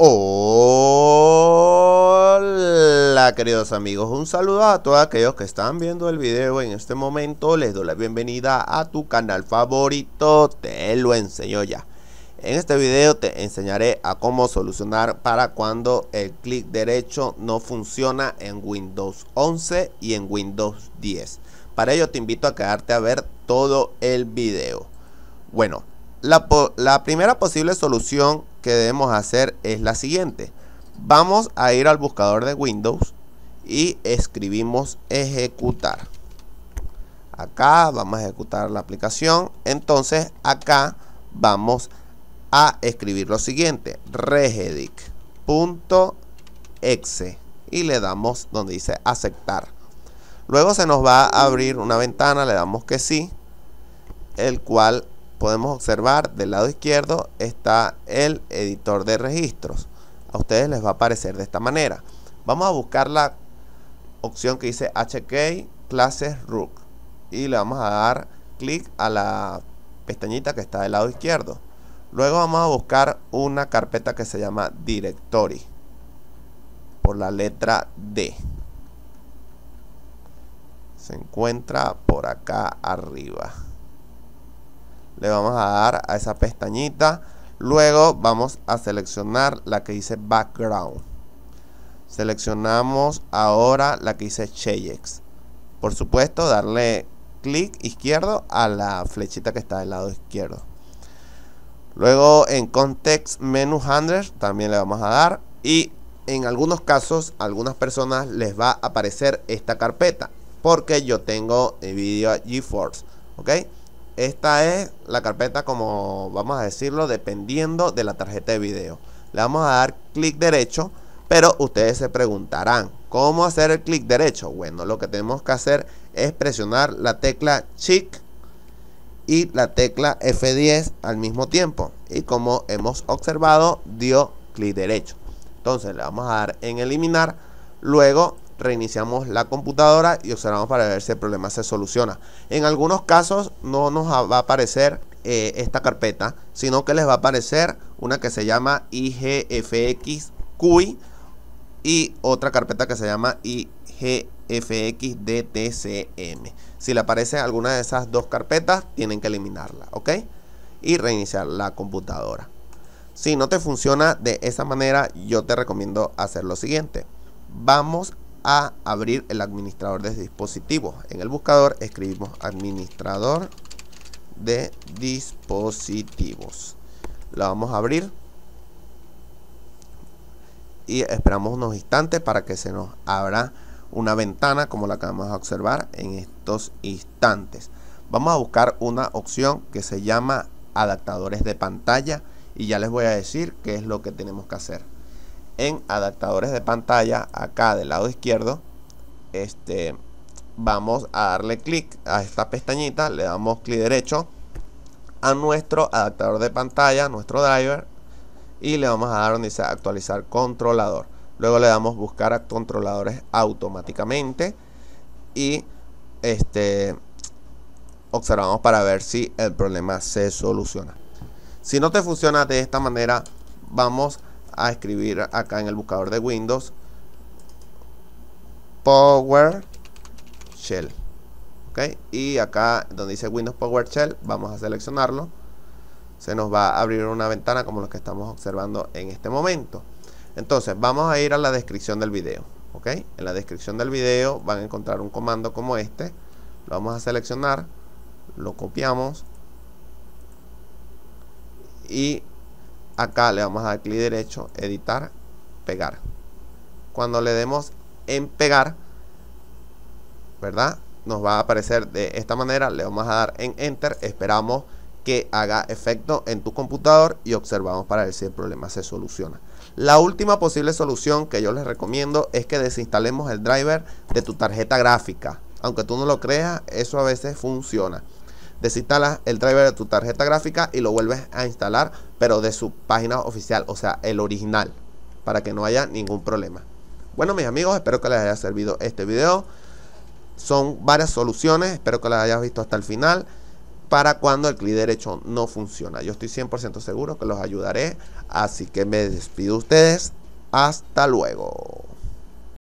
Hola queridos amigos, un saludo a todos aquellos que están viendo el video en este momento, les doy la bienvenida a tu canal favorito, te lo enseño ya. En este video te enseñaré a cómo solucionar para cuando el clic derecho no funciona en Windows 11 y en Windows 10. Para ello te invito a quedarte a ver todo el video. Bueno, la, primera posible solución que debemos hacer es la siguiente. Vamos a ir al buscador de Windows y escribimos ejecutar. Acá vamos a ejecutar la aplicación. Entonces acá vamos a escribir lo siguiente. regedic.exe y le damos donde dice aceptar. Luego se nos va a abrir una ventana, le damos que sí, el cual podemos observar del lado izquierdo está el editor de registros. A ustedes les va a aparecer de esta manera. Vamos a buscar la opción que dice HK clases Rook y le vamos a dar clic a la pestañita que está del lado izquierdo. Luego vamos a buscar una carpeta que se llama Directory por la letra D. Se encuentra por acá arriba le vamos a dar a esa pestañita. Luego vamos a seleccionar la que dice Background. Seleccionamos ahora la que dice Cheyex. Por supuesto, darle clic izquierdo a la flechita que está del lado izquierdo. Luego en Context Menu Handler también le vamos a dar. Y en algunos casos, a algunas personas les va a aparecer esta carpeta. Porque yo tengo el video GeForce. ¿Ok? Esta es la carpeta como vamos a decirlo dependiendo de la tarjeta de video. Le vamos a dar clic derecho, pero ustedes se preguntarán, ¿cómo hacer el clic derecho? Bueno, lo que tenemos que hacer es presionar la tecla chic y la tecla F10 al mismo tiempo. Y como hemos observado, dio clic derecho. Entonces le vamos a dar en eliminar. Luego reiniciamos la computadora y observamos para ver si el problema se soluciona. En algunos casos no nos va a aparecer eh, esta carpeta, sino que les va a aparecer una que se llama cui y otra carpeta que se llama dtcm Si le aparece alguna de esas dos carpetas, tienen que eliminarla, ¿ok? Y reiniciar la computadora. Si no te funciona de esa manera, yo te recomiendo hacer lo siguiente. Vamos a abrir el administrador de dispositivos. En el buscador escribimos administrador de dispositivos. La vamos a abrir y esperamos unos instantes para que se nos abra una ventana como la que vamos a observar en estos instantes. Vamos a buscar una opción que se llama adaptadores de pantalla y ya les voy a decir qué es lo que tenemos que hacer en adaptadores de pantalla, acá del lado izquierdo, este, vamos a darle clic a esta pestañita, le damos clic derecho a nuestro adaptador de pantalla, nuestro driver, y le vamos a dar donde dice actualizar controlador. Luego le damos buscar a controladores automáticamente y este observamos para ver si el problema se soluciona. Si no te funciona de esta manera, vamos a escribir acá en el buscador de Windows Shell. ¿ok? Y acá donde dice Windows Power Shell, vamos a seleccionarlo. Se nos va a abrir una ventana como la que estamos observando en este momento. Entonces vamos a ir a la descripción del video. ¿ok? En la descripción del video van a encontrar un comando como este. Lo vamos a seleccionar, lo copiamos y acá le vamos a dar clic derecho, editar, pegar. Cuando le demos en pegar, ¿verdad? Nos va a aparecer de esta manera, le vamos a dar en enter, esperamos que haga efecto en tu computador y observamos para ver si el problema se soluciona. La última posible solución que yo les recomiendo es que desinstalemos el driver de tu tarjeta gráfica. Aunque tú no lo creas, eso a veces funciona desinstalas el driver de tu tarjeta gráfica y lo vuelves a instalar, pero de su página oficial, o sea, el original, para que no haya ningún problema. Bueno, mis amigos, espero que les haya servido este video. Son varias soluciones, espero que las hayas visto hasta el final para cuando el clic derecho no funciona. Yo estoy 100% seguro que los ayudaré, así que me despido de ustedes. Hasta luego.